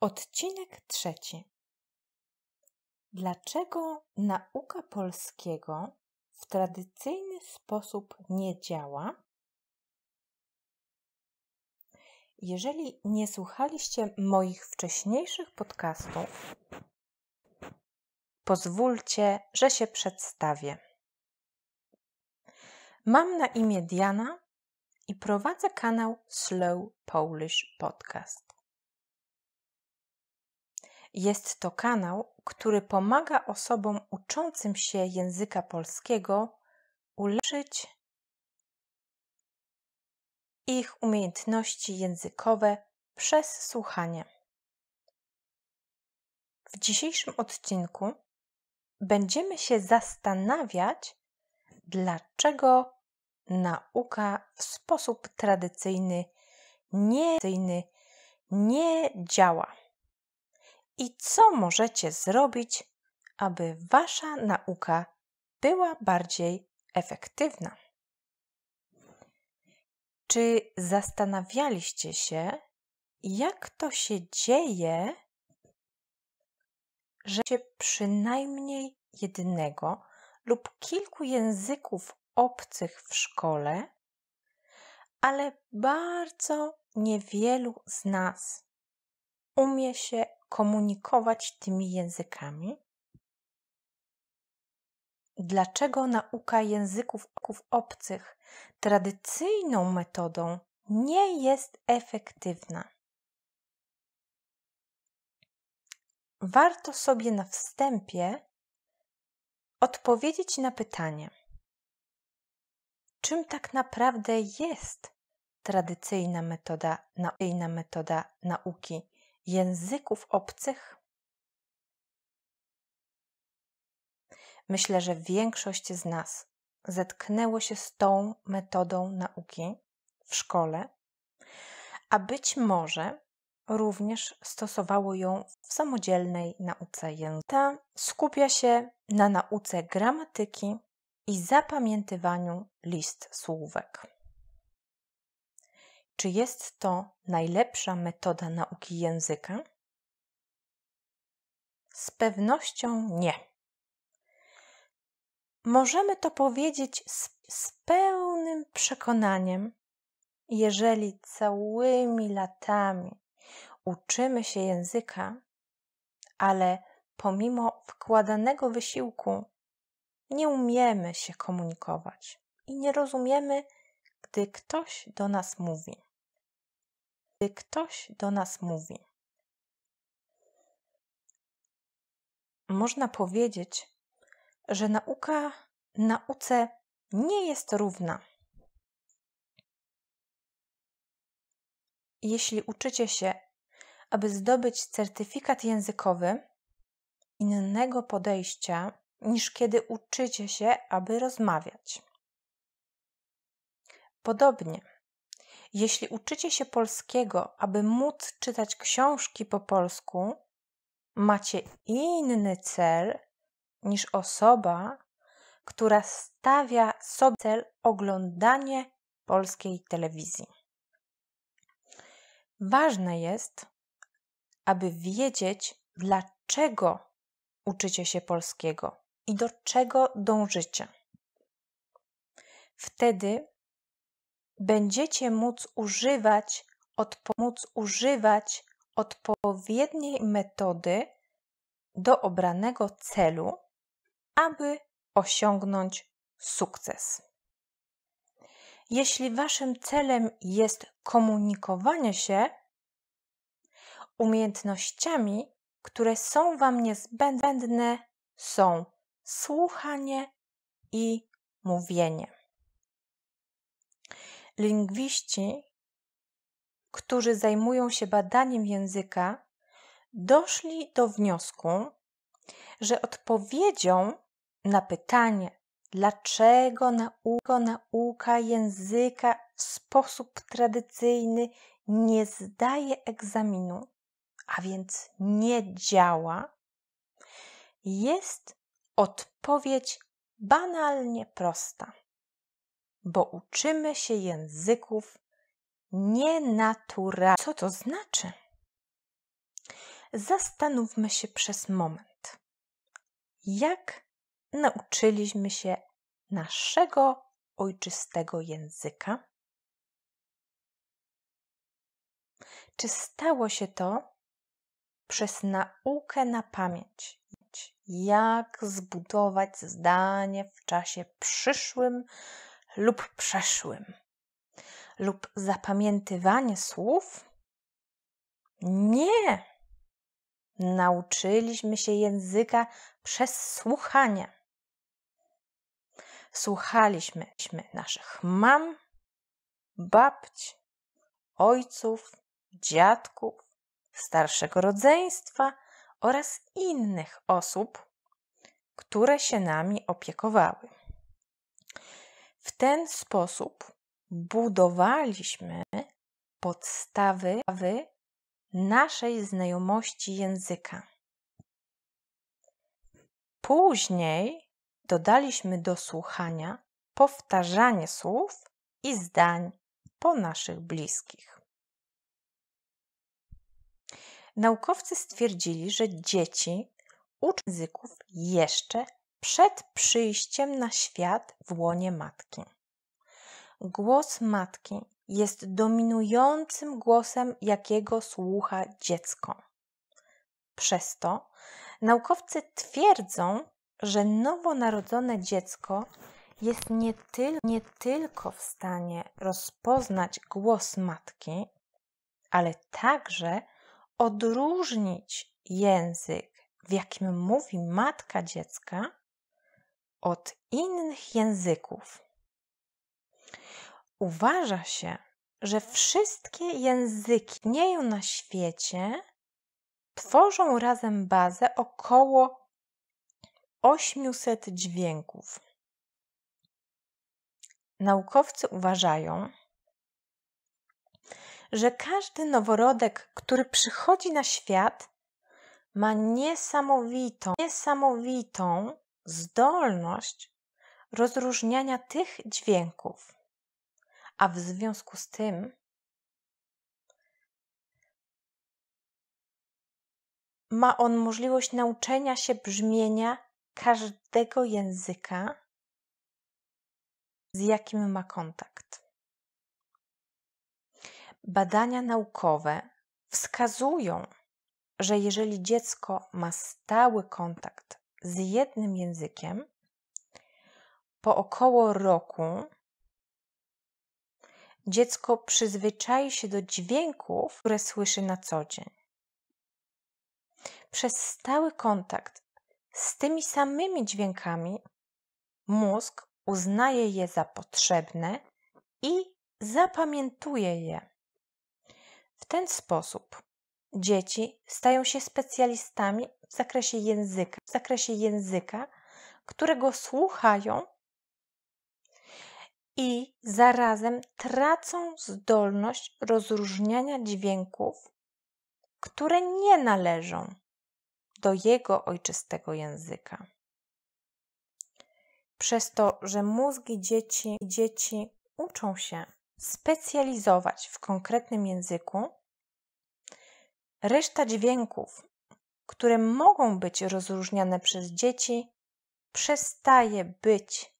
Odcinek trzeci. Dlaczego nauka polskiego w tradycyjny sposób nie działa? Jeżeli nie słuchaliście moich wcześniejszych podcastów, pozwólcie, że się przedstawię. Mam na imię Diana i prowadzę kanał Slow Polish Podcast. Jest to kanał, który pomaga osobom uczącym się języka polskiego ulepszyć ich umiejętności językowe przez słuchanie. W dzisiejszym odcinku będziemy się zastanawiać, dlaczego nauka w sposób tradycyjny nie, nie działa i co możecie zrobić, aby Wasza nauka była bardziej efektywna. Czy zastanawialiście się, jak to się dzieje, że się przynajmniej jednego lub kilku języków obcych w szkole, ale bardzo niewielu z nas umie się komunikować tymi językami? Dlaczego nauka języków obcych tradycyjną metodą nie jest efektywna? Warto sobie na wstępie odpowiedzieć na pytanie, czym tak naprawdę jest tradycyjna metoda, metoda nauki języków obcych? Myślę, że większość z nas zetknęło się z tą metodą nauki w szkole, a być może również stosowało ją w samodzielnej nauce języka. Skupia się na nauce gramatyki i zapamiętywaniu list słówek. Czy jest to najlepsza metoda nauki języka? Z pewnością nie. Możemy to powiedzieć z, z pełnym przekonaniem, jeżeli całymi latami uczymy się języka, ale pomimo wkładanego wysiłku nie umiemy się komunikować i nie rozumiemy, gdy ktoś do nas mówi gdy ktoś do nas mówi. Można powiedzieć, że nauka nauce nie jest równa. Jeśli uczycie się, aby zdobyć certyfikat językowy, innego podejścia niż kiedy uczycie się, aby rozmawiać. Podobnie jeśli uczycie się polskiego, aby móc czytać książki po polsku, macie inny cel niż osoba, która stawia sobie cel oglądanie polskiej telewizji. Ważne jest, aby wiedzieć, dlaczego uczycie się polskiego i do czego dążycie. Wtedy będziecie móc używać, odpo- móc używać odpowiedniej metody do obranego celu, aby osiągnąć sukces. Jeśli waszym celem jest komunikowanie się, umiejętnościami, które są wam niezbędne, są słuchanie i mówienie lingwiści, którzy zajmują się badaniem języka, doszli do wniosku, że odpowiedzią na pytanie, dlaczego nauka, nauka języka w sposób tradycyjny nie zdaje egzaminu, a więc nie działa, jest odpowiedź banalnie prosta bo uczymy się języków nienaturalnych. Co to znaczy? Zastanówmy się przez moment, jak nauczyliśmy się naszego ojczystego języka? Czy stało się to przez naukę na pamięć? Jak zbudować zdanie w czasie przyszłym lub przeszłym, lub zapamiętywanie słów? Nie! Nauczyliśmy się języka przez słuchanie. Słuchaliśmy naszych mam, babci, ojców, dziadków, starszego rodzeństwa oraz innych osób, które się nami opiekowały. W ten sposób budowaliśmy podstawy naszej znajomości języka. Później dodaliśmy do słuchania powtarzanie słów i zdań po naszych bliskich. Naukowcy stwierdzili, że dzieci uczą języków jeszcze przed przyjściem na świat w łonie matki. Głos matki jest dominującym głosem, jakiego słucha dziecko. Przez to naukowcy twierdzą, że nowonarodzone dziecko jest nie, tyl, nie tylko w stanie rozpoznać głos matki, ale także odróżnić język, w jakim mówi matka dziecka, od innych języków. Uważa się, że wszystkie języki istnieją na świecie tworzą razem bazę około 800 dźwięków. Naukowcy uważają, że każdy noworodek, który przychodzi na świat, ma niesamowitą, niesamowitą zdolność rozróżniania tych dźwięków, a w związku z tym ma on możliwość nauczenia się brzmienia każdego języka, z jakim ma kontakt. Badania naukowe wskazują, że jeżeli dziecko ma stały kontakt z jednym językiem po około roku dziecko przyzwyczai się do dźwięków, które słyszy na co dzień. Przez stały kontakt z tymi samymi dźwiękami mózg uznaje je za potrzebne i zapamiętuje je. W ten sposób dzieci stają się specjalistami w zakresie języka, w zakresie języka, którego słuchają i zarazem tracą zdolność rozróżniania dźwięków, które nie należą do jego ojczystego języka. Przez to, że mózgi dzieci, dzieci uczą się specjalizować w konkretnym języku, reszta dźwięków które mogą być rozróżniane przez dzieci, przestaje być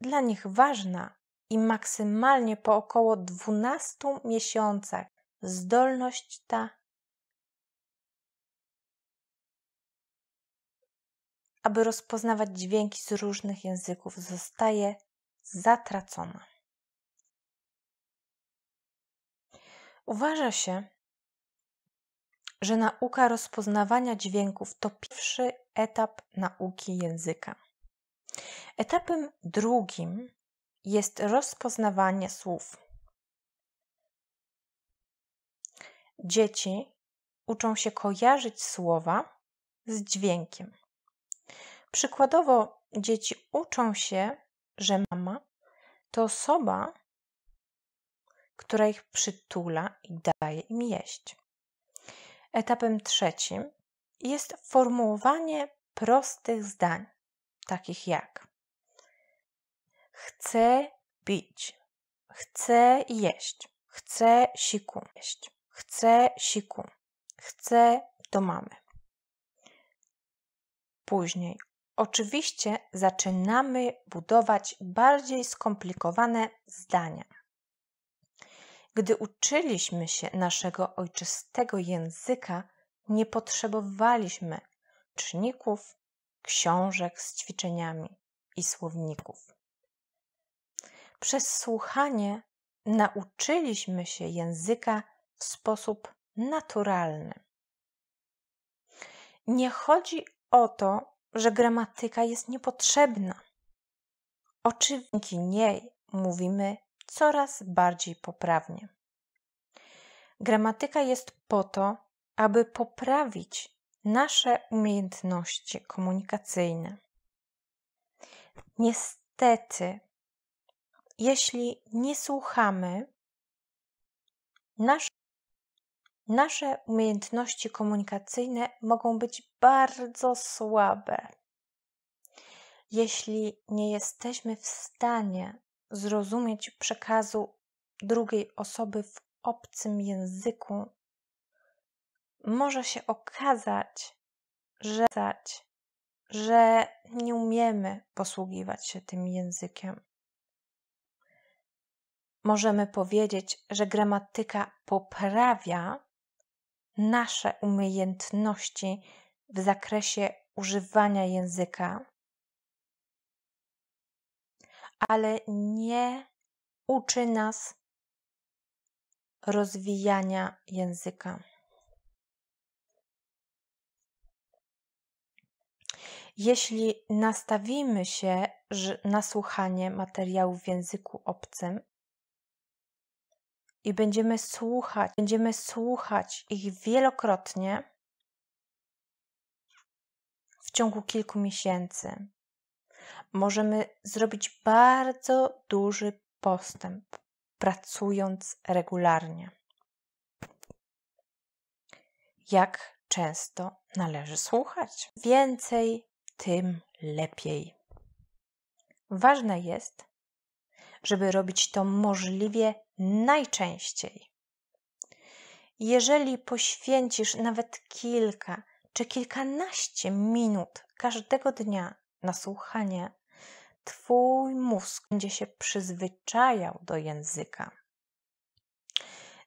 dla nich ważna i maksymalnie po około 12 miesiącach zdolność ta, aby rozpoznawać dźwięki z różnych języków, zostaje zatracona. Uważa się, że nauka rozpoznawania dźwięków to pierwszy etap nauki języka. Etapem drugim jest rozpoznawanie słów. Dzieci uczą się kojarzyć słowa z dźwiękiem. Przykładowo, dzieci uczą się, że mama to osoba, która ich przytula i daje im jeść. Etapem trzecim jest formułowanie prostych zdań, takich jak chcę pić, chcę jeść, chcę siku, jeść, chcę siku, chcę do mamy. Później oczywiście zaczynamy budować bardziej skomplikowane zdania. Gdy uczyliśmy się naszego ojczystego języka, nie potrzebowaliśmy czynników, książek z ćwiczeniami i słowników. Przez słuchanie nauczyliśmy się języka w sposób naturalny. Nie chodzi o to, że gramatyka jest niepotrzebna. Oczywiście niej mówimy coraz bardziej poprawnie. Gramatyka jest po to, aby poprawić nasze umiejętności komunikacyjne. Niestety, jeśli nie słuchamy, nasz, nasze umiejętności komunikacyjne mogą być bardzo słabe. Jeśli nie jesteśmy w stanie zrozumieć przekazu drugiej osoby w obcym języku, może się okazać, że, że nie umiemy posługiwać się tym językiem. Możemy powiedzieć, że gramatyka poprawia nasze umiejętności w zakresie używania języka ale nie uczy nas rozwijania języka. Jeśli nastawimy się na słuchanie materiałów w języku obcym i będziemy słuchać, będziemy słuchać ich wielokrotnie w ciągu kilku miesięcy, możemy zrobić bardzo duży postęp, pracując regularnie. Jak często należy słuchać? Więcej, tym lepiej. Ważne jest, żeby robić to możliwie najczęściej. Jeżeli poświęcisz nawet kilka czy kilkanaście minut każdego dnia na słuchanie Twój mózg będzie się przyzwyczajał do języka.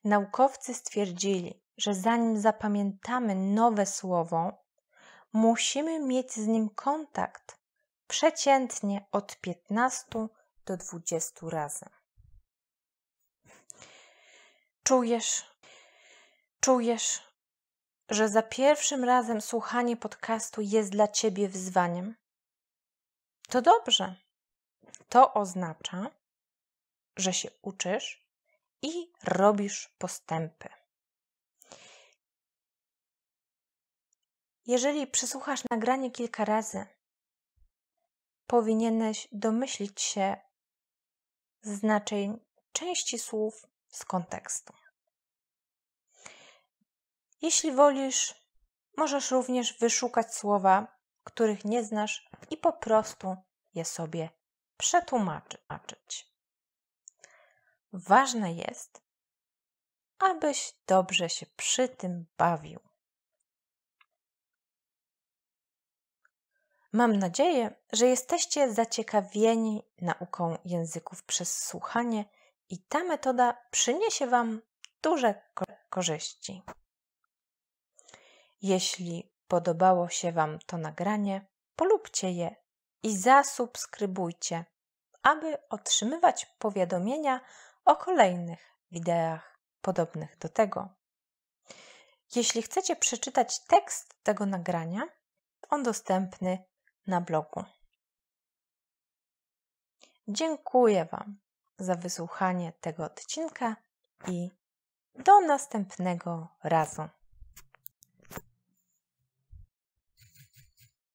Naukowcy stwierdzili, że zanim zapamiętamy nowe słowo, musimy mieć z nim kontakt przeciętnie od 15 do 20 razy. Czujesz, czujesz, że za pierwszym razem słuchanie podcastu jest dla ciebie wyzwaniem? To dobrze to oznacza, że się uczysz i robisz postępy. Jeżeli przesłuchasz nagranie kilka razy, powinieneś domyślić się znaczeń części słów z kontekstu. Jeśli wolisz, możesz również wyszukać słowa, których nie znasz i po prostu je sobie przetłumaczyć. Ważne jest, abyś dobrze się przy tym bawił. Mam nadzieję, że jesteście zaciekawieni nauką języków przez słuchanie i ta metoda przyniesie Wam duże korzyści. Jeśli podobało się Wam to nagranie, polubcie je i zasubskrybujcie, aby otrzymywać powiadomienia o kolejnych wideach podobnych do tego. Jeśli chcecie przeczytać tekst tego nagrania, on dostępny na blogu. Dziękuję Wam za wysłuchanie tego odcinka i do następnego razu.